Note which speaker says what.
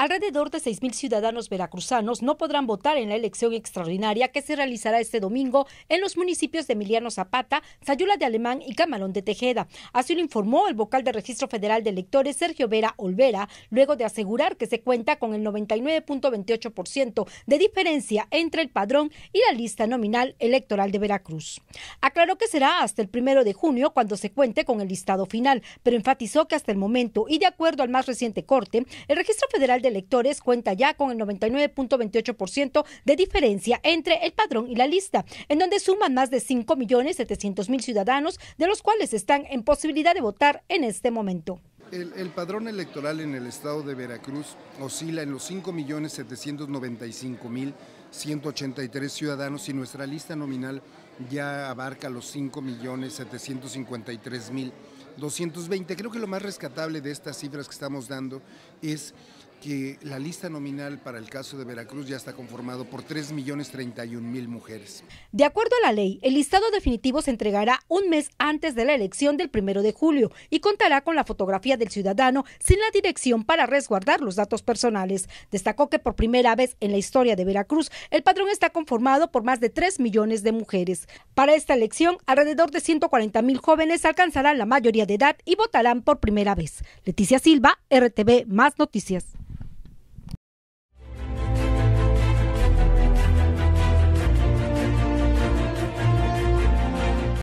Speaker 1: Alrededor de 6.000 ciudadanos veracruzanos no podrán votar en la elección extraordinaria que se realizará este domingo en los municipios de Emiliano Zapata, Sayula de Alemán y Camalón de Tejeda. Así lo informó el vocal de Registro Federal de Electores, Sergio Vera Olvera, luego de asegurar que se cuenta con el 99.28% de diferencia entre el padrón y la lista nominal electoral de Veracruz. Aclaró que será hasta el primero de junio cuando se cuente con el listado final, pero enfatizó que hasta el momento y de acuerdo al más reciente corte, el Registro Federal de electores cuenta ya con el 99.28% de diferencia entre el padrón y la lista, en donde suman más de 5.700.000 ciudadanos, de los cuales están en posibilidad de votar en este momento.
Speaker 2: El, el, padrón electoral en el estado de Veracruz oscila en los 5.795.183 ciudadanos y nuestra lista nominal ya abarca los 5.753.220. Creo que lo más rescatable de estas cifras que estamos dando es que la lista nominal para el caso de Veracruz ya está conformado por 3 millones mujeres.
Speaker 1: De acuerdo a la ley, el listado definitivo se entregará un mes antes de la elección del primero de julio y contará con la fotografía del ciudadano sin la dirección para resguardar los datos personales. Destacó que por primera vez en la historia de Veracruz, el padrón está conformado por más de 3 millones de mujeres. Para esta elección, alrededor de 140.000 jóvenes alcanzarán la mayoría de edad y votarán por primera vez. Leticia Silva, RTV, más noticias.